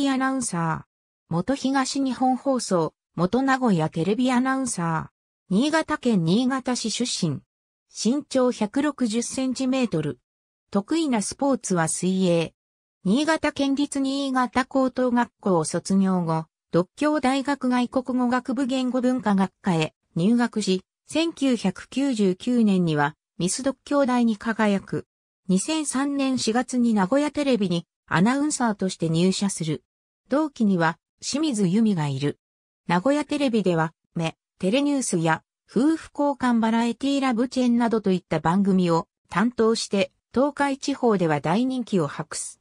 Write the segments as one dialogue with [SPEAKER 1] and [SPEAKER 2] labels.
[SPEAKER 1] アナウンサー。元東日本放送、元名古屋テレビアナウンサー。新潟県新潟市出身。身長160センチメートル。得意なスポーツは水泳。新潟県立新潟高等学校を卒業後、独協大学外国語学部言語文化学科へ入学し、1999年にはミス独協大に輝く。2003年4月に名古屋テレビにアナウンサーとして入社する。同期には清水由美がいる。名古屋テレビでは、目、テレニュースや、夫婦交換バラエティラブチェンなどといった番組を担当して、東海地方では大人気を博す。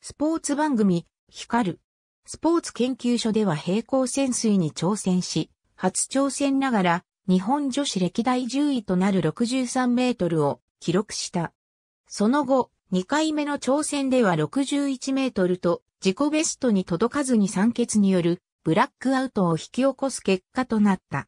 [SPEAKER 1] スポーツ番組、光る。スポーツ研究所では平行潜水に挑戦し、初挑戦ながら、日本女子歴代10位となる63メートルを記録した。その後、2回目の挑戦では61メートルと自己ベストに届かずに酸欠によるブラックアウトを引き起こす結果となった。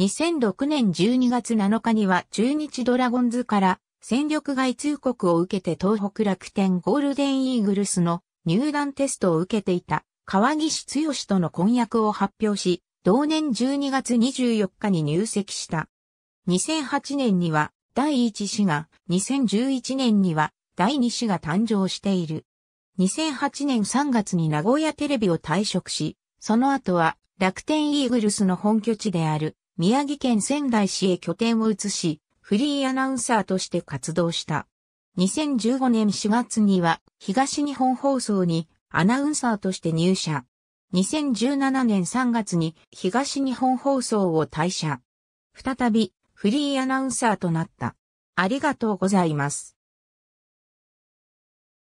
[SPEAKER 1] 2006年12月7日には中日ドラゴンズから戦力外通告を受けて東北楽天ゴールデンイーグルスの入団テストを受けていた川岸剛との婚約を発表し、同年12月24日に入籍した。2008年には第一子が、2011年には第2子が誕生している。2008年3月に名古屋テレビを退職し、その後は楽天イーグルスの本拠地である宮城県仙台市へ拠点を移し、フリーアナウンサーとして活動した。2015年4月には東日本放送にアナウンサーとして入社。2017年3月に東日本放送を退社。再びフリーアナウンサーとなった。ありがとうございます。